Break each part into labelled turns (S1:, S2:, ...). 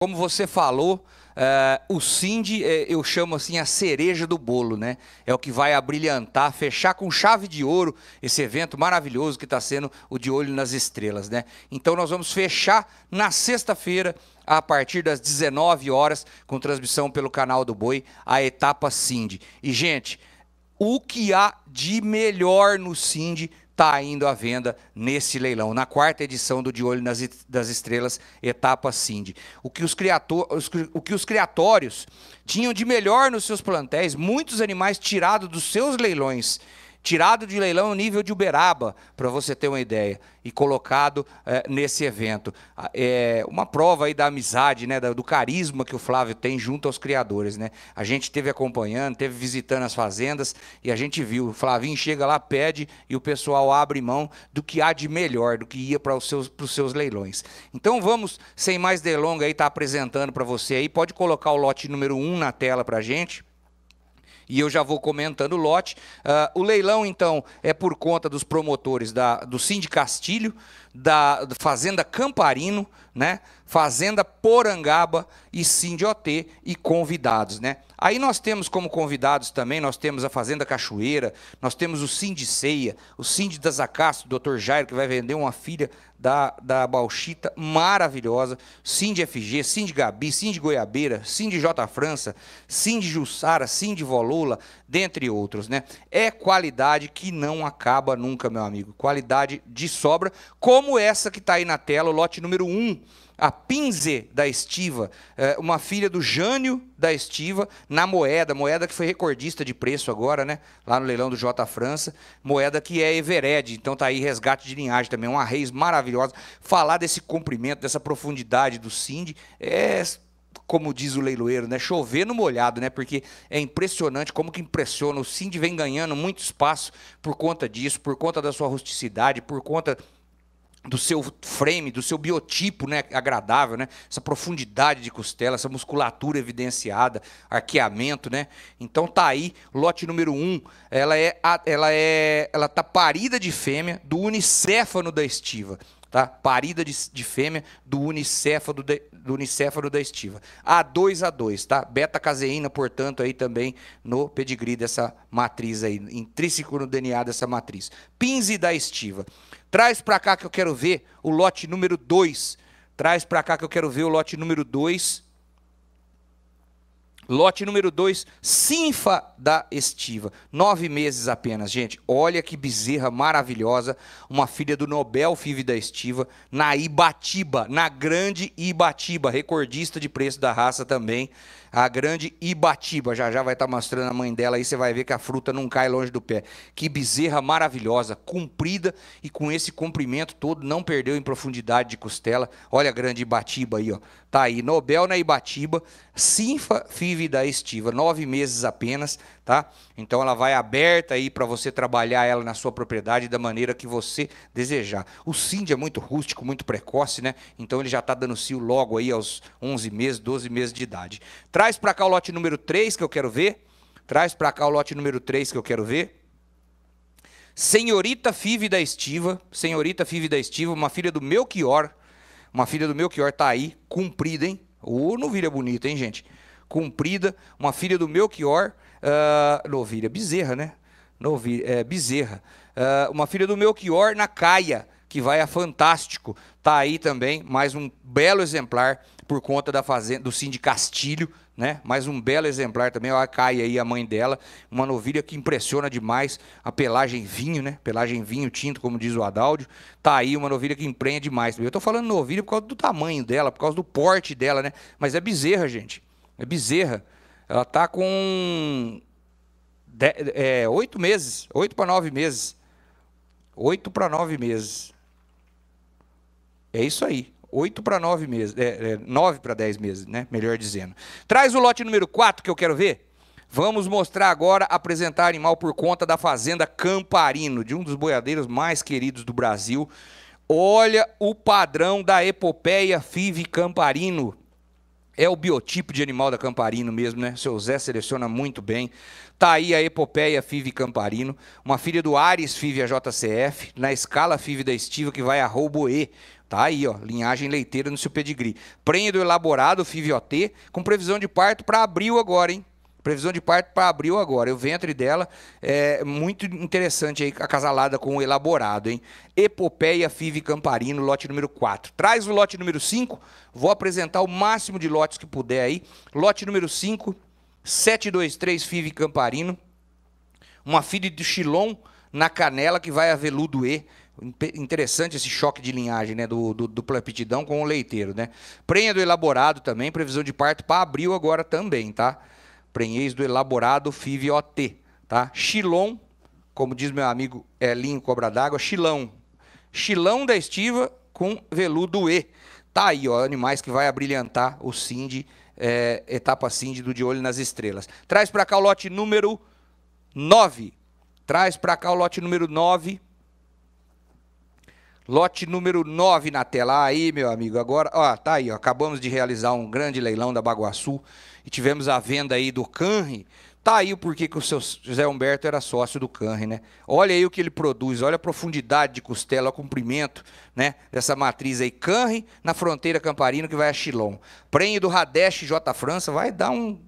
S1: Como você falou, uh, o Cindy, eh, eu chamo assim a cereja do bolo, né? É o que vai abrilhantar, fechar com chave de ouro esse evento maravilhoso que está sendo o De Olho nas Estrelas, né? Então nós vamos fechar na sexta-feira, a partir das 19 horas, com transmissão pelo canal do Boi, a etapa Cindy. E, gente, o que há de melhor no Cindy está indo à venda nesse leilão, na quarta edição do De Olho nas, das Estrelas, etapa Cindy. O que os, os, o que os criatórios tinham de melhor nos seus plantéis, muitos animais tirados dos seus leilões tirado de leilão nível de Uberaba, para você ter uma ideia, e colocado é, nesse evento. Ah, é uma prova aí da amizade, né, do carisma que o Flávio tem junto aos criadores. Né? A gente teve acompanhando, teve visitando as fazendas e a gente viu. O Flavinho chega lá, pede e o pessoal abre mão do que há de melhor, do que ia para os seus, seus leilões. Então vamos, sem mais delonga, estar tá apresentando para você aí. Pode colocar o lote número 1 um na tela para a gente e eu já vou comentando o lote. Uh, o leilão, então, é por conta dos promotores da, do Sindicastilho, Castilho, da Fazenda Camparino, né? Fazenda Porangaba e Sindiotê e convidados, né? Aí nós temos como convidados também, nós temos a Fazenda Cachoeira, nós temos o Ceia, o Cindy das Zacastro, o Dr. Jairo, que vai vender uma filha da, da Bauxita maravilhosa, de FG, de Gabi, de Goiabeira, de J França, de Jussara, de Volula, dentre outros, né? É qualidade que não acaba nunca, meu amigo. Qualidade de sobra, como como essa que está aí na tela, o lote número 1, a Pinze da Estiva, eh, uma filha do Jânio da Estiva, na moeda, moeda que foi recordista de preço agora, né? Lá no leilão do J França, moeda que é Evered, então tá aí resgate de linhagem também, uma reis maravilhosa. Falar desse comprimento, dessa profundidade do Cindy é como diz o leiloeiro, né? Chover no molhado, né? Porque é impressionante como que impressiona. O Cindy vem ganhando muito espaço por conta disso, por conta da sua rusticidade, por conta do seu frame, do seu biotipo né, agradável, né? essa profundidade de costela, essa musculatura evidenciada, arqueamento, né? Então tá aí, lote número 1, um, ela é, ela é, ela tá parida de fêmea do unicéfano da estiva tá? Parida de, de fêmea do unicéfalo, de, do unicéfalo da estiva. A2 A2, tá? Beta-caseína, portanto, aí também no pedigree dessa matriz aí, intrínseco no DNA dessa matriz. Pinze da estiva. Traz para cá que eu quero ver o lote número 2. Traz para cá que eu quero ver o lote número 2 Lote número 2, Sinfa da Estiva. Nove meses apenas, gente. Olha que bezerra maravilhosa. Uma filha do Nobel Five da Estiva, na Ibatiba, na grande Ibatiba, recordista de preço da raça também a grande Ibatiba. Já já vai estar tá mostrando a mãe dela aí, você vai ver que a fruta não cai longe do pé. Que bezerra maravilhosa, comprida e com esse comprimento todo, não perdeu em profundidade de costela. Olha a grande Ibatiba aí, ó. Tá aí, Nobel na Ibatiba, Sinfa da Estiva, nove meses apenas, tá? Então ela vai aberta aí para você trabalhar ela na sua propriedade da maneira que você desejar. O Cindy é muito rústico, muito precoce, né? Então ele já está dando cio logo aí aos 11 meses, 12 meses de idade. Traz para cá o lote número 3 que eu quero ver. Traz para cá o lote número 3 que eu quero ver. Senhorita Five da Estiva, senhorita Five da Estiva, uma filha do Melchior, uma filha do Melchior tá aí, cumprida, hein? Ou oh, vira bonita, hein, gente? Cumprida, uma filha do Melchior, uh, Novilha Bezerra, né? Novilha, é, Bezerra. Uh, uma filha do Melchior caia que vai a Fantástico. Tá aí também, mais um belo exemplar por conta da fazenda, do Cindy Castilho, né? Mais um belo exemplar também, Olha a Caia aí, a mãe dela, uma novilha que impressiona demais, a pelagem vinho, né? Pelagem vinho tinto, como diz o Adaldio, tá aí uma novilha que emprenha demais. Eu estou falando novilha por causa do tamanho dela, por causa do porte dela, né? Mas é bezerra, gente, é bezerra. Ela está com de, é, oito meses, oito para nove meses. Oito para nove meses. É isso aí. Oito para nove meses. É, é, nove para dez meses, né? Melhor dizendo. Traz o lote número quatro que eu quero ver. Vamos mostrar agora apresentar animal por conta da fazenda Camparino, de um dos boiadeiros mais queridos do Brasil. Olha o padrão da epopeia FIV Camparino. É o biotipo de animal da Camparino mesmo, né? seu Zé seleciona muito bem. Tá aí a epopeia FIV Camparino, uma filha do Ares FIV JCF, na escala FIV da Estiva, que vai a Rouboê. Tá aí, ó, linhagem leiteira no seu pedigree. Prêmio do elaborado FIV OT, com previsão de parto para abril agora, hein? Previsão de parto para abril agora. O ventre dela é muito interessante aí, acasalada com o elaborado, hein? Epopeia Five Camparino, lote número 4. Traz o lote número 5, vou apresentar o máximo de lotes que puder aí. Lote número 5, 723 Five Camparino. Uma filha de Chilon na canela que vai a veludo E. Interessante esse choque de linhagem, né? Do, do dupla com o leiteiro, né? Prenha do elaborado também, previsão de parto para abril agora também, tá? prenheis do elaborado FIV-OT, tá? Chilon, como diz meu amigo Elinho Cobra d'Água, chilão. Chilão da estiva com veludo E. Tá aí, ó, animais que vai abrilhantar o Cindy, é, etapa Cindy do De Olho nas Estrelas. Traz para cá o lote número 9. Traz para cá o lote número 9. Lote número 9 na tela. Aí, meu amigo, agora, ó, tá aí, ó, acabamos de realizar um grande leilão da Baguaçu e tivemos a venda aí do Canre. Tá aí o porquê que o seu José Humberto era sócio do Canre, né? Olha aí o que ele produz, olha a profundidade de costela, o comprimento, né, dessa matriz aí Canre na fronteira camparino que vai a Chilom. Prenho do Radeste J França vai dar um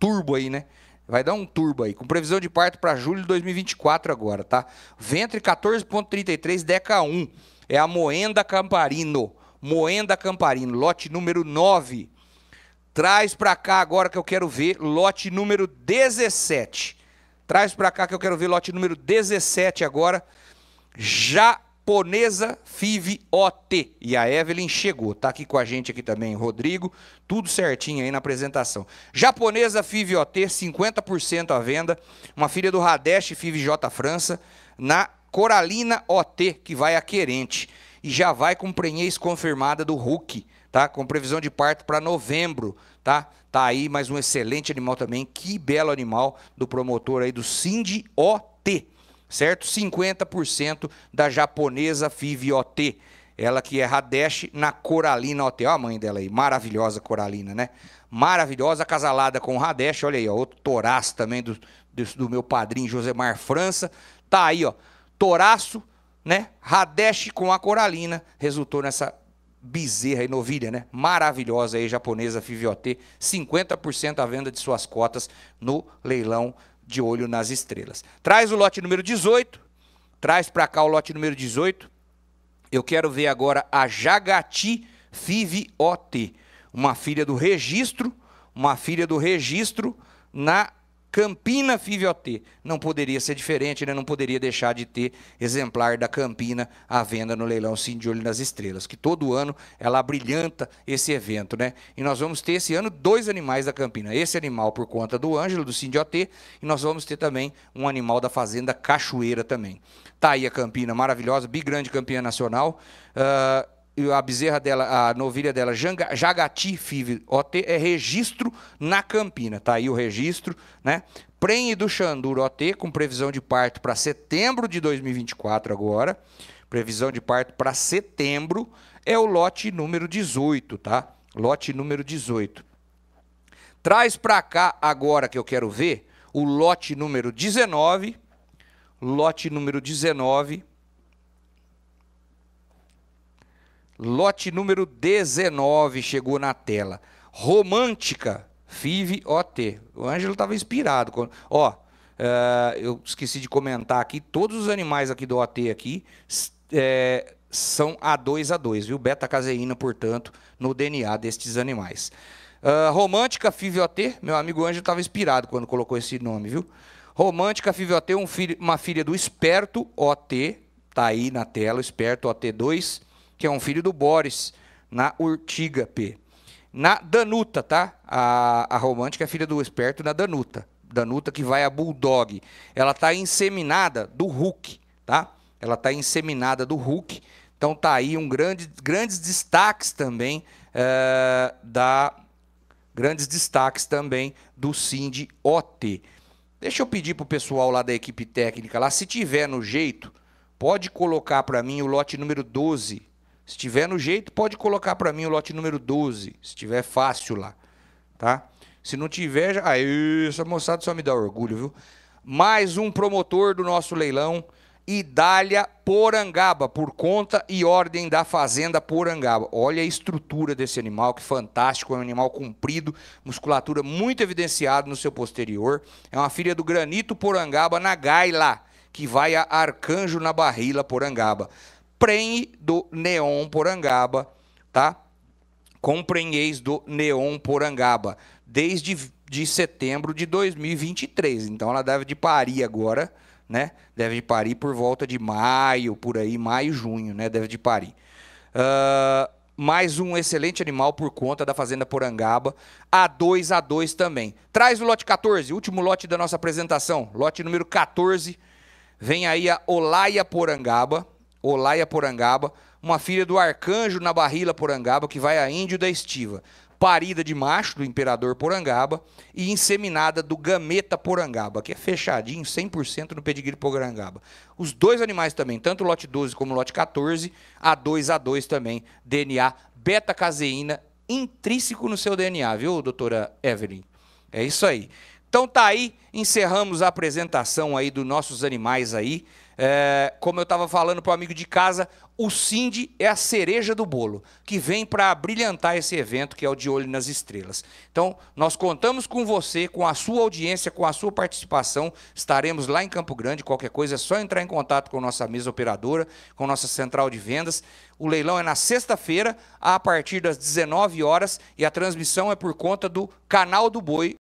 S1: turbo aí, né? Vai dar um turbo aí. Com previsão de parto para julho de 2024 agora, tá? Ventre 14.33 deca 1. É a Moenda Camparino. Moenda Camparino, lote número 9. Traz para cá agora que eu quero ver lote número 17. Traz para cá que eu quero ver lote número 17 agora. Japonesa FIV OT. E a Evelyn chegou. Tá aqui com a gente aqui também, Rodrigo. Tudo certinho aí na apresentação. Japonesa FIV OT, 50% à venda. Uma filha do Radeste FIV J França na Coralina OT, que vai a querente. E já vai com prenhez confirmada do Hulk, tá? Com previsão de parto para novembro, tá? Tá aí mais um excelente animal também. Que belo animal do promotor aí do Cindy OT, certo? 50% da japonesa FIV OT. Ela que é Hadesh na Coralina OT. Olha a mãe dela aí, maravilhosa Coralina, né? Maravilhosa, casalada com o Hadesh. Olha aí, ó, outro toraço também do, do, do meu padrinho Josemar França. Tá aí, ó. Toraço, né? Hadesh com a Coralina resultou nessa bezerra e novilha, né? Maravilhosa aí, japonesa Fiviote, 50% à venda de suas cotas no leilão de olho nas estrelas. Traz o lote número 18, traz para cá o lote número 18. Eu quero ver agora a Jagati Fiviote, uma filha do registro, uma filha do registro na Campina Fiviotê. Não poderia ser diferente, né? não poderia deixar de ter exemplar da Campina à venda no leilão Sim de Olho nas Estrelas, que todo ano ela brilhanta esse evento. Né? E nós vamos ter esse ano dois animais da Campina. Esse animal por conta do Ângelo, do Sim de e nós vamos ter também um animal da Fazenda Cachoeira também. Tá aí a Campina, maravilhosa, bigrande campeã nacional. Uh, a bezerra dela, a novilha dela, Janga, Jagati FIV, OT, é registro na Campina, tá aí o registro, né? Prenhe do Xanduro OT, com previsão de parto para setembro de 2024 agora, previsão de parto para setembro, é o lote número 18, tá? Lote número 18. Traz para cá agora que eu quero ver o lote número 19, lote número 19, Lote número 19 chegou na tela. Romântica, FIV OT. O Ângelo estava inspirado. Quando... Ó, uh, eu esqueci de comentar aqui, todos os animais aqui do OT aqui é, são A2A2, 2 viu? Beta-caseína, portanto, no DNA destes animais. Uh, Romântica FIVOT, meu amigo Ângelo estava inspirado quando colocou esse nome, viu? Romântica FIVOT, um filho, uma filha do Esperto OT, tá aí na tela, Esperto OT2, que é um filho do Boris, na Urtiga P. Na Danuta, tá? A, a romântica é filha do esperto na Danuta. Danuta que vai a Bulldog. Ela tá inseminada do Hulk, tá? Ela tá inseminada do Hulk. Então tá aí um grande, grandes destaques também é, da grandes destaques também do Cindy OT. Deixa eu pedir pro pessoal lá da equipe técnica lá, se tiver no jeito, pode colocar para mim o lote número 12 se tiver no jeito, pode colocar para mim o lote número 12, se tiver fácil lá, tá? Se não tiver, já... aí essa moçada só me dá orgulho, viu? Mais um promotor do nosso leilão, Idália Porangaba, por conta e ordem da Fazenda Porangaba. Olha a estrutura desse animal, que fantástico, é um animal comprido, musculatura muito evidenciada no seu posterior. É uma filha do granito Porangaba na gaila, que vai a Arcanjo na Barrila Porangaba. Prenhe do Neon Porangaba, tá? ex do Neon Porangaba, desde de setembro de 2023. Então ela deve de parir agora, né? Deve de parir por volta de maio, por aí, maio, junho, né? Deve de parir. Uh, mais um excelente animal por conta da Fazenda Porangaba. A2, A2 também. Traz o lote 14, último lote da nossa apresentação. Lote número 14. Vem aí a Olaia Porangaba. Olaia Porangaba, uma filha do arcanjo Nabarrila Porangaba, que vai a Índio da Estiva, parida de macho do imperador Porangaba e inseminada do gameta Porangaba, que é fechadinho 100% no pedigree Porangaba. Os dois animais também, tanto o lote 12 como o lote 14, A2, A2 também, DNA beta-caseína intrínseco no seu DNA, viu, doutora Evelyn? É isso aí. Então tá aí, encerramos a apresentação aí dos nossos animais aí. É, como eu estava falando para o amigo de casa, o Cindy é a cereja do bolo, que vem para brilhantar esse evento que é o De Olho nas Estrelas. Então, nós contamos com você, com a sua audiência, com a sua participação. Estaremos lá em Campo Grande. Qualquer coisa é só entrar em contato com nossa mesa operadora, com nossa central de vendas. O leilão é na sexta-feira, a partir das 19 horas, e a transmissão é por conta do canal do Boi